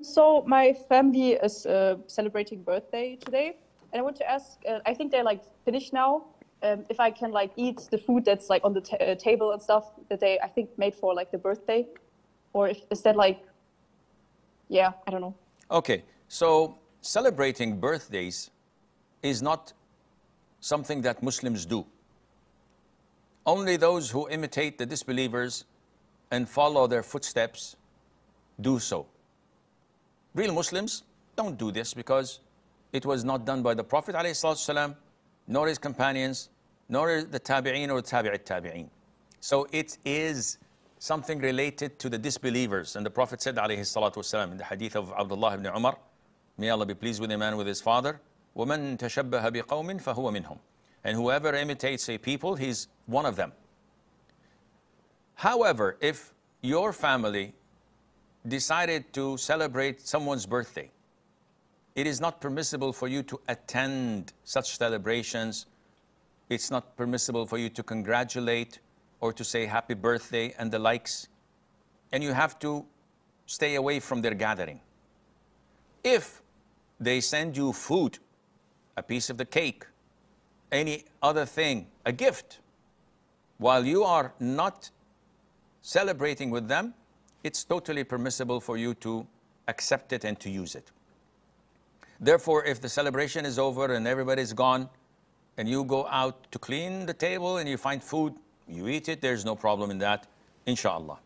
So my family is uh, celebrating birthday today, and I want to ask. Uh, I think they're like finished now. Um, if I can like eat the food that's like on the uh, table and stuff that they I think made for like the birthday, or if is that like, yeah, I don't know. Okay, so celebrating birthdays is not something that Muslims do. Only those who imitate the disbelievers and follow their footsteps do so. Real Muslims don't do this because it was not done by the Prophet والسلام, nor his companions, nor the tabi'een or tabi'at tabi'een. So it is something related to the disbelievers. And the Prophet said والسلام, in the hadith of Abdullah ibn Umar, may Allah be pleased with him man with his father, وَمَن تَشَبَّهَ بِقَوْمٍ فَهُوَ مِنْهُمْ And whoever imitates a people, he's one of them. However, if your family decided to celebrate someone's birthday, it is not permissible for you to attend such celebrations. It's not permissible for you to congratulate or to say happy birthday and the likes. And you have to stay away from their gathering. If they send you food, a piece of the cake, any other thing, a gift, while you are not celebrating with them, it's totally permissible for you to accept it and to use it. Therefore, if the celebration is over and everybody's gone, and you go out to clean the table and you find food, you eat it, there's no problem in that, inshallah.